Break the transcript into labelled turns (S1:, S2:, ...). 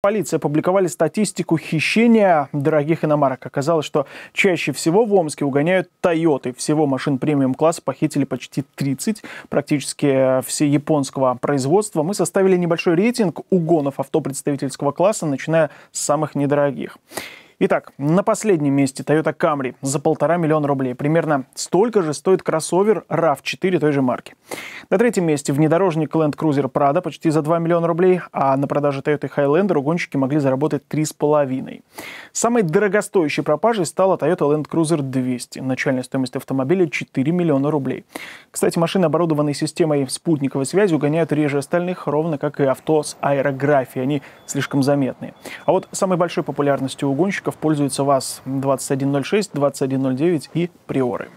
S1: Полиция опубликовали статистику хищения дорогих иномарок. Оказалось, что чаще всего в Омске угоняют «Тойоты». Всего машин премиум-класса похитили почти 30, практически э, все японского производства. Мы составили небольшой рейтинг угонов авто представительского класса, начиная с самых недорогих. Итак, на последнем месте Toyota Camry за полтора миллиона рублей. Примерно столько же стоит кроссовер RAV4 той же марки. На третьем месте внедорожник Land Cruiser Prado почти за 2 миллиона рублей, а на продаже Toyota Highlander угонщики могли заработать 3,5. Самой дорогостоящей пропажей стала Toyota Land Cruiser 200. Начальная стоимость автомобиля 4 миллиона рублей. Кстати, машины, оборудованные системой спутниковой связи, угоняют реже остальных, ровно как и авто с аэрографией. Они слишком заметные. А вот самой большой популярностью угонщиков пользуются ВАЗ 2106, 2109 и Приоры.